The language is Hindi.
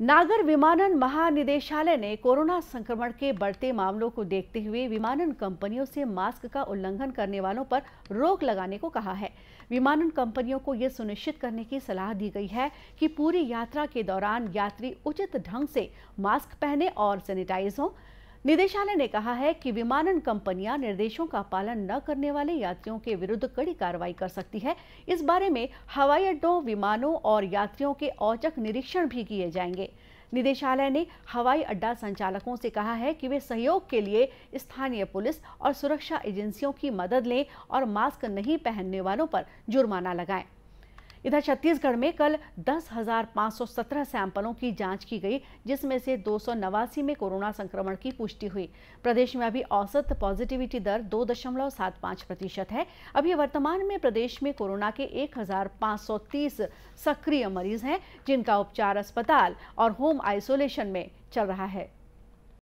नागर विमानन महानिदेशालय ने कोरोना संक्रमण के बढ़ते मामलों को देखते हुए विमानन कंपनियों से मास्क का उल्लंघन करने वालों पर रोक लगाने को कहा है विमानन कंपनियों को यह सुनिश्चित करने की सलाह दी गई है कि पूरी यात्रा के दौरान यात्री उचित ढंग से मास्क पहने और सैनिटाइज हों निदेशालय ने कहा है कि विमानन कंपनियां निर्देशों का पालन न करने वाले यात्रियों के विरुद्ध कड़ी कार्रवाई कर सकती है इस बारे में हवाई अड्डों विमानों और यात्रियों के औचक निरीक्षण भी किए जाएंगे निदेशालय ने हवाई अड्डा संचालकों से कहा है कि वे सहयोग के लिए स्थानीय पुलिस और सुरक्षा एजेंसियों की मदद लें और मास्क नहीं पहनने वालों पर जुर्माना लगाएं इधर छत्तीसगढ़ में कल 10,517 सैंपलों की जांच की गई जिसमें से दो में कोरोना संक्रमण की पुष्टि हुई प्रदेश में अभी औसत पॉजिटिविटी दर दो दशमलव सात पाँच प्रतिशत है अभी वर्तमान में प्रदेश में कोरोना के 1,530 सक्रिय मरीज हैं जिनका उपचार अस्पताल और होम आइसोलेशन में चल रहा है